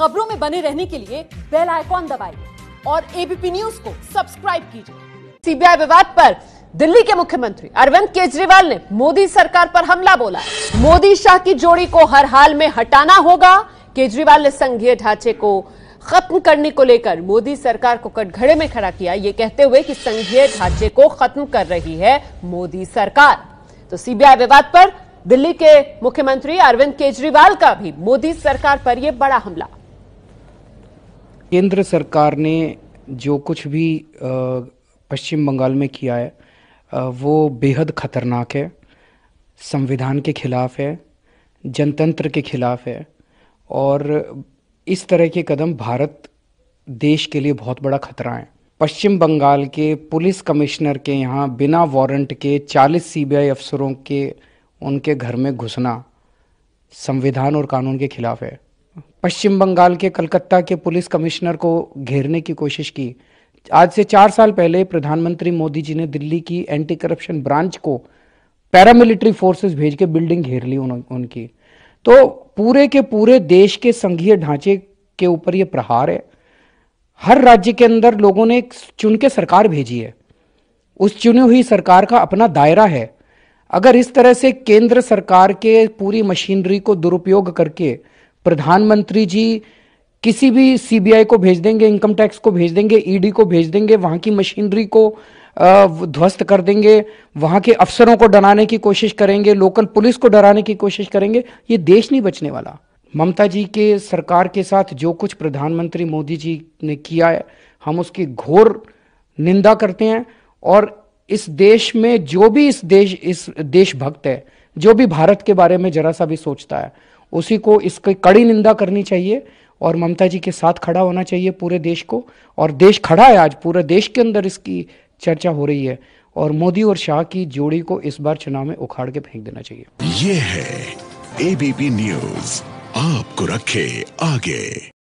खबरों में बने रहने के लिए बेल आइकॉन दबाइए और एबीपी न्यूज को सब्सक्राइब कीजिए सीबीआई विवाद पर दिल्ली के मुख्यमंत्री अरविंद केजरीवाल ने मोदी सरकार पर हमला बोला मोदी शाह की जोड़ी को हर हाल में हटाना होगा केजरीवाल ने संघीय ढांचे को खत्म करने को लेकर मोदी सरकार को कटघरे में खड़ा किया ये कहते हुए कि संघीय ढांचे को खत्म कर रही है मोदी सरकार तो सीबीआई विवाद पर दिल्ली के मुख्यमंत्री अरविंद केजरीवाल का भी मोदी सरकार पर यह बड़ा हमला केंद्र सरकार ने जो कुछ भी पश्चिम बंगाल में किया है वो बेहद ख़तरनाक है संविधान के खिलाफ है जनतंत्र के खिलाफ है और इस तरह के कदम भारत देश के लिए बहुत बड़ा खतरा है पश्चिम बंगाल के पुलिस कमिश्नर के यहाँ बिना वारंट के 40 सीबीआई अफसरों के उनके घर में घुसना संविधान और कानून के खिलाफ है पश्चिम बंगाल के कलकत्ता के पुलिस कमिश्नर को घेरने की कोशिश की आज से चार साल पहले प्रधानमंत्री मोदी जी ने दिल्ली की एंटी करप्शन ब्रांच को पैरामिलिट्री फोर्सेस भेज के बिल्डिंग घेर ली उन, उनकी तो पूरे के पूरे देश के संघीय ढांचे के ऊपर ये प्रहार है हर राज्य के अंदर लोगों ने चुन के सरकार भेजी है उस चुनी हुई सरकार का अपना दायरा है अगर इस तरह से केंद्र सरकार के पूरी मशीनरी को दुरुपयोग करके प्रधानमंत्री जी किसी भी सीबीआई को भेज देंगे इनकम टैक्स को भेज देंगे ईडी e को भेज देंगे वहां की मशीनरी को ध्वस्त कर देंगे वहां के अफसरों को डराने की कोशिश करेंगे लोकल पुलिस को डराने की कोशिश करेंगे ये देश नहीं बचने वाला ममता जी के सरकार के साथ जो कुछ प्रधानमंत्री मोदी जी ने किया है हम उसकी घोर निंदा करते हैं और इस देश में जो भी इस देश इस देशभक्त है जो भी भारत के बारे में जरा सा भी सोचता है उसी को इसकी कड़ी निंदा करनी चाहिए और ममता जी के साथ खड़ा होना चाहिए पूरे देश को और देश खड़ा है आज पूरे देश के अंदर इसकी चर्चा हो रही है और मोदी और शाह की जोड़ी को इस बार चुनाव में उखाड़ के फेंक देना चाहिए ये है एबीपी न्यूज आपको रखे आगे